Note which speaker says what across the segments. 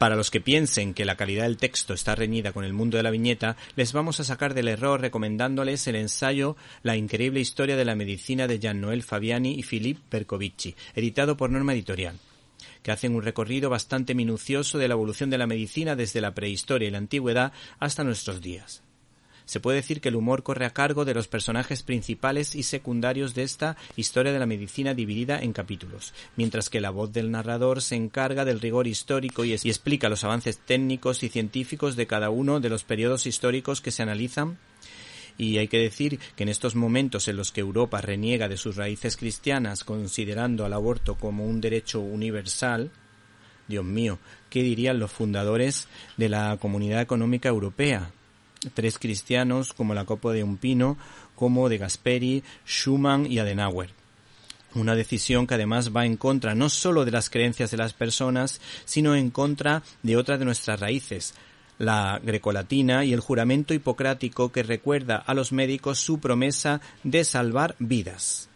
Speaker 1: Para los que piensen que la calidad del texto está reñida con el mundo de la viñeta, les vamos a sacar del error recomendándoles el ensayo La increíble historia de la medicina de jean Fabiani y Philippe Percovici, editado por Norma Editorial que hacen un recorrido bastante minucioso de la evolución de la medicina desde la prehistoria y la antigüedad hasta nuestros días. Se puede decir que el humor corre a cargo de los personajes principales y secundarios de esta historia de la medicina dividida en capítulos, mientras que la voz del narrador se encarga del rigor histórico y, explica los avances técnicos y científicos de cada uno de los periodos históricos que se analizan y hay que decir que en estos momentos en los que Europa reniega de sus raíces cristianas considerando al aborto como un derecho universal, Dios mío, ¿qué dirían los fundadores de la Comunidad Económica Europea? tres cristianos como la Copa de un Pino, como de Gasperi, Schumann y Adenauer. Una decisión que además va en contra no solo de las creencias de las personas, sino en contra de otra de nuestras raíces, la grecolatina y el juramento hipocrático que recuerda a los médicos su promesa de salvar vidas.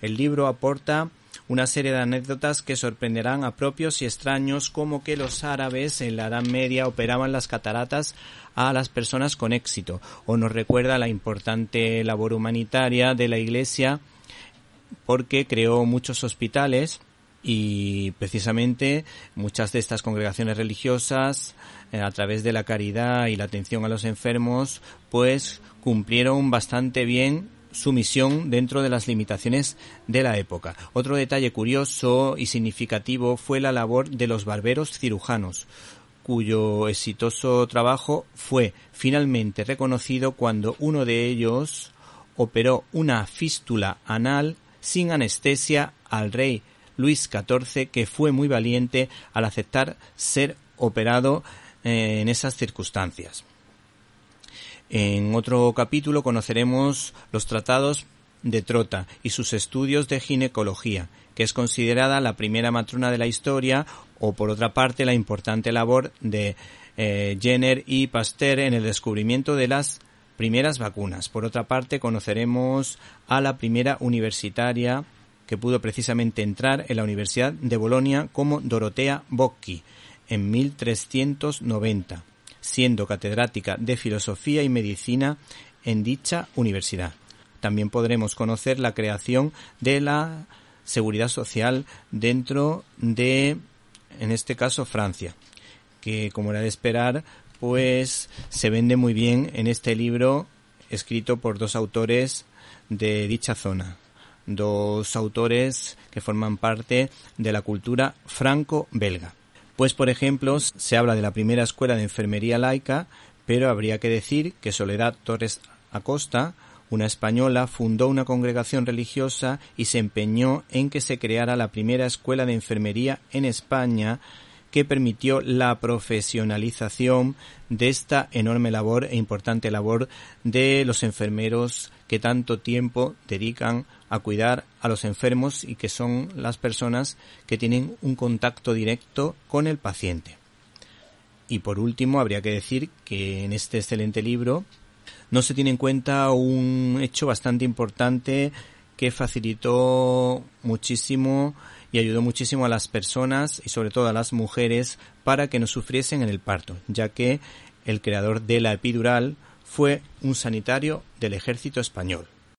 Speaker 1: El libro aporta una serie de anécdotas que sorprenderán a propios y extraños como que los árabes en la Edad Media operaban las cataratas a las personas con éxito o nos recuerda la importante labor humanitaria de la Iglesia porque creó muchos hospitales y precisamente muchas de estas congregaciones religiosas eh, a través de la caridad y la atención a los enfermos pues cumplieron bastante bien su misión dentro de las limitaciones de la época. Otro detalle curioso y significativo fue la labor de los barberos cirujanos cuyo exitoso trabajo fue finalmente reconocido cuando uno de ellos operó una fístula anal sin anestesia al rey Luis XIV, que fue muy valiente al aceptar ser operado eh, en esas circunstancias. En otro capítulo conoceremos los tratados de Trota y sus estudios de ginecología, que es considerada la primera matrona de la historia, o por otra parte la importante labor de eh, Jenner y Pasteur en el descubrimiento de las primeras vacunas. Por otra parte, conoceremos a la primera universitaria que pudo precisamente entrar en la Universidad de Bolonia como Dorotea Bocchi en 1390 siendo catedrática de Filosofía y Medicina en dicha universidad. También podremos conocer la creación de la seguridad social dentro de, en este caso, Francia, que como era de esperar, pues se vende muy bien en este libro escrito por dos autores de dicha zona, dos autores que forman parte de la cultura franco-belga. Pues, por ejemplo, se habla de la primera escuela de enfermería laica, pero habría que decir que Soledad Torres Acosta, una española, fundó una congregación religiosa y se empeñó en que se creara la primera escuela de enfermería en España que permitió la profesionalización de esta enorme labor e importante labor de los enfermeros que tanto tiempo dedican a cuidar a los enfermos y que son las personas que tienen un contacto directo con el paciente. Y por último, habría que decir que en este excelente libro no se tiene en cuenta un hecho bastante importante que facilitó muchísimo y ayudó muchísimo a las personas y sobre todo a las mujeres para que no sufriesen en el parto, ya que el creador de la epidural fue un sanitario del ejército español.